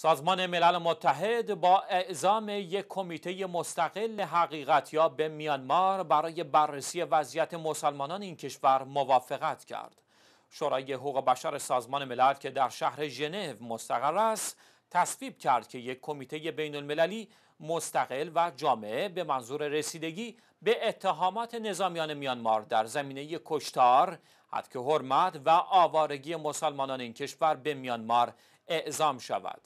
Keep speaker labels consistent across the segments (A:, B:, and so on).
A: سازمان ملل متحد با اعزام یک کمیته مستقل حقیقت به میانمار برای بررسی وضعیت مسلمانان این کشور موافقت کرد. شورای حقوق بشر سازمان ملل که در شهر ژنو مستقر است، تصویب کرد که یک کمیته بین المللی مستقل و جامعه به منظور رسیدگی به اتهامات نظامیان میانمار در زمینه کشتار، حدک حرمت و آوارگی مسلمانان این کشور به میانمار اعزام شود.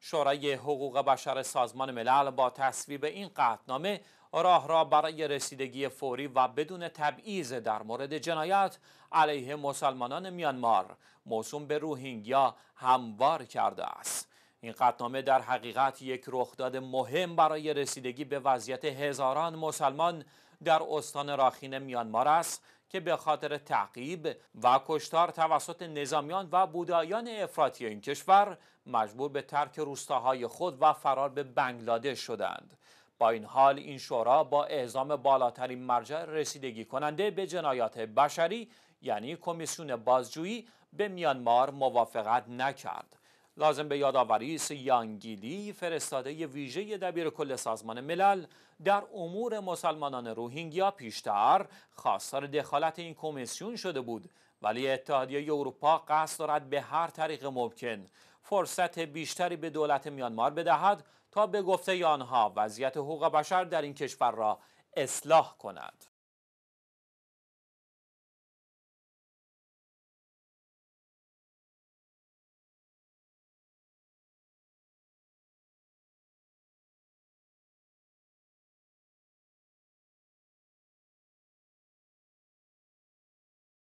A: شورای حقوق بشر سازمان ملل با تصویب این قطنامه راه را برای رسیدگی فوری و بدون تبعیض در مورد جنایت علیه مسلمانان میانمار موسوم به روهینگیا هموار کرده است این قطنامه در حقیقت یک رخداد مهم برای رسیدگی به وضعیت هزاران مسلمان در استان راخین میانمار است که به خاطر تعقیب و کشتار توسط نظامیان و بودایان افراطی این کشور مجبور به ترک روستاهای خود و فرار به بنگلادش شدند با این حال این شورا با اعزام بالاترین مرجع رسیدگی کننده به جنایات بشری یعنی کمیسیون بازجویی به میانمار موافقت نکرد لازم به یادآوری است یانگیلی فرستاده ویژه دبیر کل سازمان ملل در امور مسلمانان روهینگیا پیشتر خواستار دخالت این کمیسیون شده بود ولی اتحادیه اروپا قصد دارد به هر طریق ممکن فرصت بیشتری به دولت میانمار بدهد تا به گفته آنها وضعیت حقوق بشر در این کشور را اصلاح کند